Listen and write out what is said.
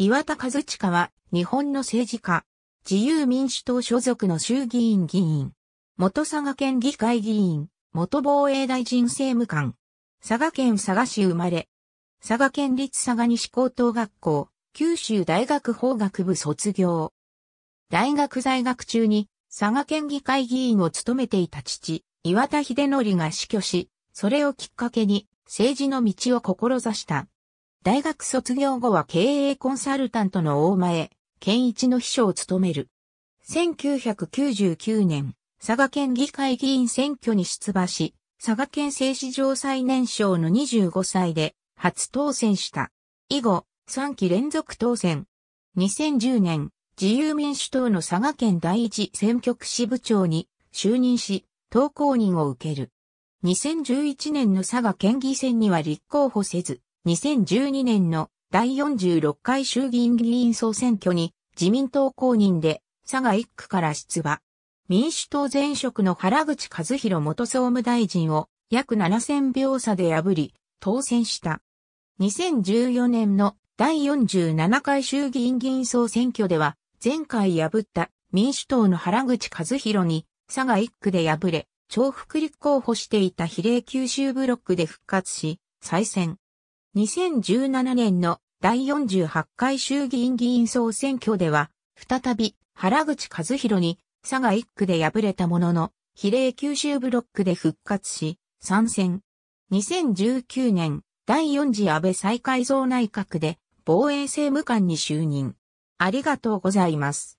岩田和親は、日本の政治家、自由民主党所属の衆議院議員、元佐賀県議会議員、元防衛大臣政務官、佐賀県佐賀市生まれ、佐賀県立佐賀西高等学校、九州大学法学部卒業。大学在学中に、佐賀県議会議員を務めていた父、岩田秀則が死去し、それをきっかけに、政治の道を志した。大学卒業後は経営コンサルタントの大前、健一の秘書を務める。1999年、佐賀県議会議員選挙に出馬し、佐賀県政史上最年少の25歳で初当選した。以後、3期連続当選。2010年、自由民主党の佐賀県第一選挙区支部長に就任し、党公認を受ける。2011年の佐賀県議選には立候補せず、2012年の第46回衆議院議員総選挙に自民党公認で佐賀1区から出馬。民主党前職の原口和弘元総務大臣を約7000票差で破り当選した。2014年の第47回衆議院議員総選挙では前回破った民主党の原口和弘に佐賀1区で敗れ重複立候補していた比例九州ブロックで復活し再選。2017年の第48回衆議院議員総選挙では、再び原口和弘に佐賀1区で敗れたものの、比例九州ブロックで復活し、参戦。2019年、第4次安倍再改造内閣で防衛政務官に就任。ありがとうございます。